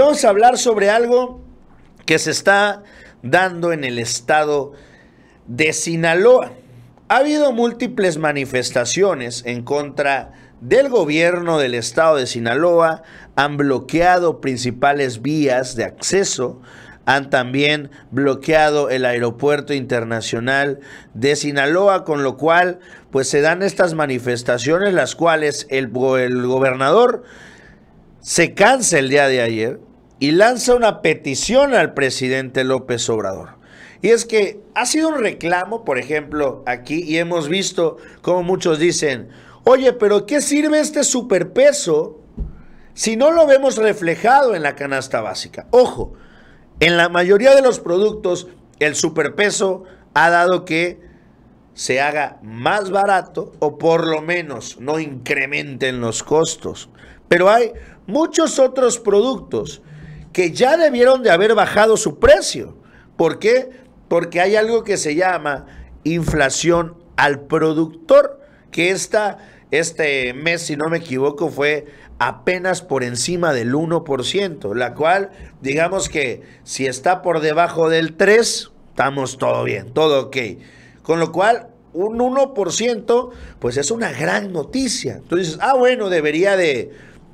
Vamos a hablar sobre algo que se está dando en el estado de Sinaloa. Ha habido múltiples manifestaciones en contra del gobierno del estado de Sinaloa, han bloqueado principales vías de acceso, han también bloqueado el aeropuerto internacional de Sinaloa, con lo cual pues se dan estas manifestaciones, las cuales el, el gobernador se cansa el día de ayer, y lanza una petición al presidente López Obrador. Y es que ha sido un reclamo, por ejemplo, aquí, y hemos visto como muchos dicen, oye, pero ¿qué sirve este superpeso si no lo vemos reflejado en la canasta básica? Ojo, en la mayoría de los productos el superpeso ha dado que se haga más barato o por lo menos no incrementen los costos. Pero hay muchos otros productos que ya debieron de haber bajado su precio. ¿Por qué? Porque hay algo que se llama inflación al productor, que esta, este mes, si no me equivoco, fue apenas por encima del 1%, la cual, digamos que si está por debajo del 3, estamos todo bien, todo ok. Con lo cual, un 1%, pues es una gran noticia. Entonces, ah, bueno, debería de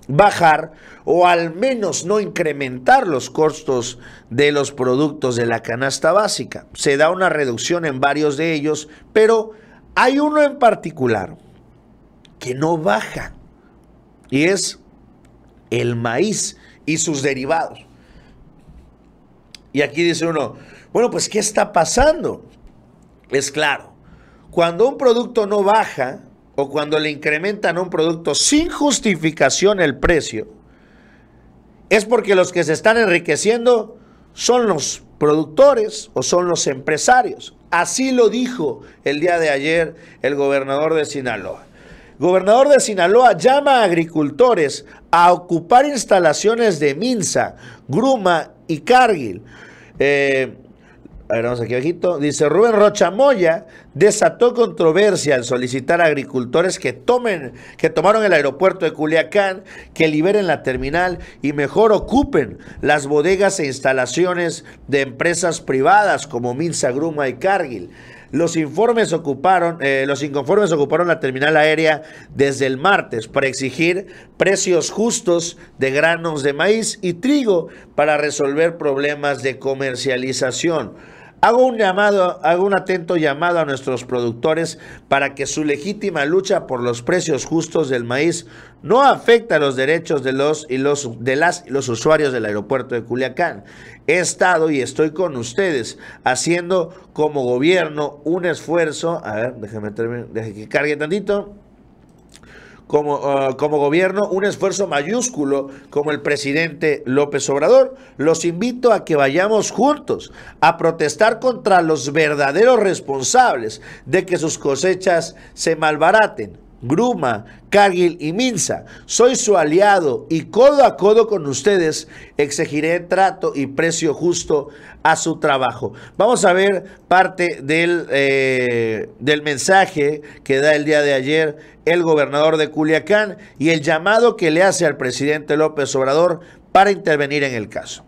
bajar o al menos no incrementar los costos de los productos de la canasta básica. Se da una reducción en varios de ellos, pero hay uno en particular que no baja y es el maíz y sus derivados. Y aquí dice uno, bueno, pues ¿qué está pasando? Es claro, cuando un producto no baja, o cuando le incrementan un producto sin justificación el precio, es porque los que se están enriqueciendo son los productores o son los empresarios. Así lo dijo el día de ayer el gobernador de Sinaloa. Gobernador de Sinaloa llama a agricultores a ocupar instalaciones de Minsa, Gruma y Cargill. Eh, a ver, vamos aquí abajito. Dice Rubén Rochamoya desató controversia al solicitar a agricultores que tomen, que tomaron el aeropuerto de Culiacán, que liberen la terminal y mejor ocupen las bodegas e instalaciones de empresas privadas como Minsa Gruma y Cargill. Los informes ocuparon, eh, los inconformes ocuparon la terminal aérea desde el martes para exigir precios justos de granos de maíz y trigo para resolver problemas de comercialización. Hago un llamado, hago un atento llamado a nuestros productores para que su legítima lucha por los precios justos del maíz no afecte a los derechos de los y los de las los usuarios del aeropuerto de Culiacán. He estado y estoy con ustedes haciendo como gobierno un esfuerzo, a ver, déjeme, Deje que cargue tantito. Ah, como, gobierno un esfuerzo mayúsculo como el presidente López Obrador. Los invito a que vayamos juntos a protestar contra los verdaderos responsables de que sus cosechas se malbaraten Gruma, Cargill y Minsa. Soy su aliado y codo a codo con ustedes exigiré trato y precio justo a su trabajo. Vamos a ver parte del, eh, del mensaje que da el día de ayer el gobernador de Culiacán y el llamado que le hace al presidente López Obrador para intervenir en el caso.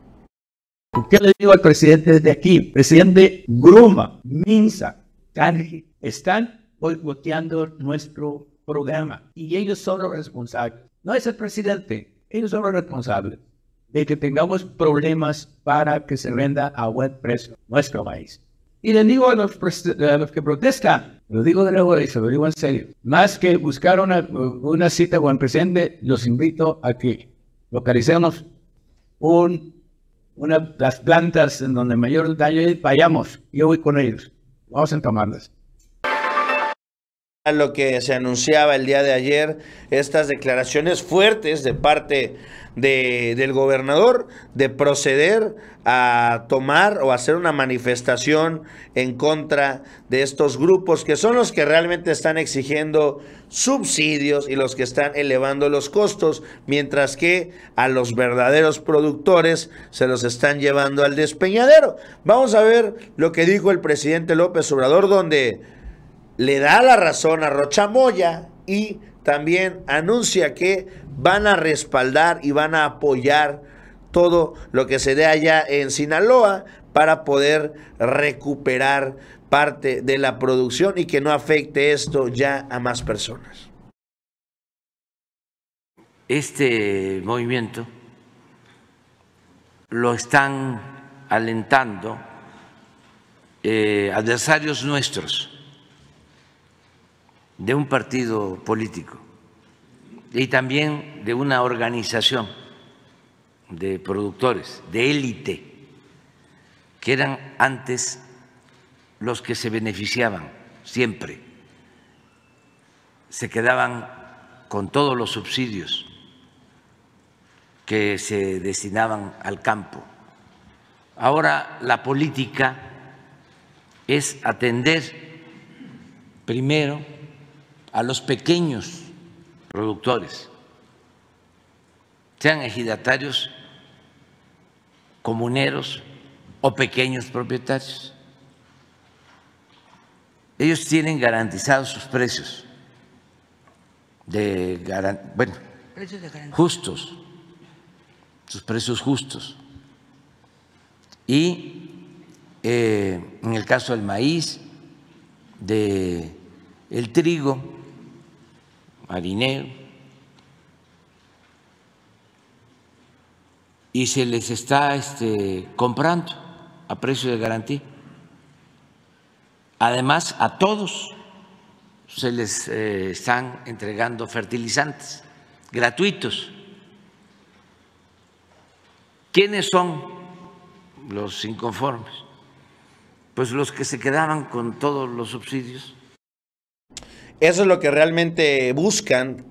¿Qué le digo al presidente desde aquí? Presidente Gruma, Minsa, Cargill están hoy boicoteando nuestro programa y ellos son los responsables. No es el presidente, ellos son los responsables de que tengamos problemas para que se venda a buen precio nuestro país. Y le digo a los, que protestan, lo digo de nuevo, eso lo digo en serio, más que buscar una, cita con el presidente, los invito a que localicemos un, una, las plantas en donde mayor daño hay, vayamos, yo voy con ellos, vamos a tomarlas lo que se anunciaba el día de ayer, estas declaraciones fuertes de parte del gobernador de proceder a tomar o hacer una manifestación en contra de estos grupos que son los que realmente están exigiendo subsidios y los que están elevando los costos, mientras que a los verdaderos productores se los están llevando al despeñadero. Vamos a ver lo que dijo el presidente López Obrador, donde le da la razón a Rochamoya y también anuncia que van a respaldar y van a apoyar todo lo que se dé allá en Sinaloa para poder recuperar parte de la producción y que no afecte esto ya a más personas. Este movimiento lo están alentando eh, adversarios nuestros de un partido político y también de una organización de productores, de élite, que eran antes los que se beneficiaban siempre, se quedaban con todos los subsidios que se destinaban al campo. Ahora la política es atender primero a los pequeños productores, sean ejidatarios, comuneros o pequeños propietarios. Ellos tienen garantizados sus precios de bueno, justos, sus precios justos. Y eh, en el caso del maíz, de el trigo, marinero y se les está este, comprando a precio de garantía. Además, a todos se les eh, están entregando fertilizantes gratuitos. ¿Quiénes son los inconformes? Pues los que se quedaban con todos los subsidios eso es lo que realmente buscan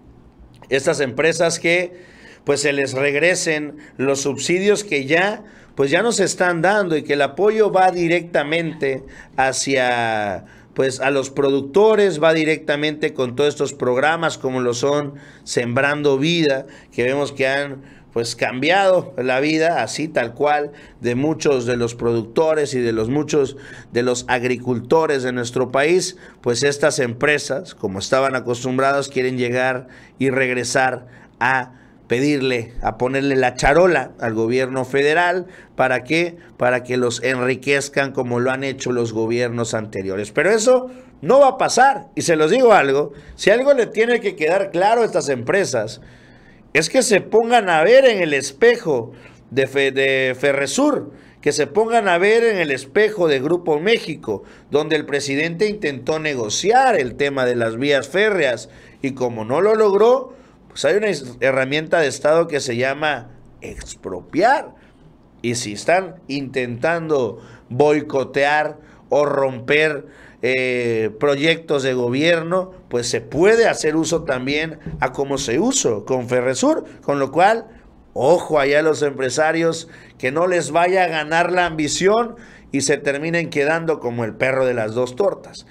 estas empresas que pues se les regresen los subsidios que ya pues ya nos están dando y que el apoyo va directamente hacia pues a los productores va directamente con todos estos programas como lo son Sembrando Vida, que vemos que han pues cambiado la vida así tal cual de muchos de los productores y de los muchos de los agricultores de nuestro país, pues estas empresas, como estaban acostumbrados, quieren llegar y regresar a pedirle, a ponerle la charola al gobierno federal, ¿para qué? Para que los enriquezcan como lo han hecho los gobiernos anteriores. Pero eso no va a pasar, y se los digo algo, si algo le tiene que quedar claro a estas empresas, es que se pongan a ver en el espejo de, de Ferresur, que se pongan a ver en el espejo de Grupo México, donde el presidente intentó negociar el tema de las vías férreas y como no lo logró, pues hay una herramienta de Estado que se llama expropiar. Y si están intentando boicotear o romper eh, proyectos de gobierno, pues se puede hacer uso también a como se uso con Ferresur, con lo cual, ojo allá a los empresarios, que no les vaya a ganar la ambición y se terminen quedando como el perro de las dos tortas.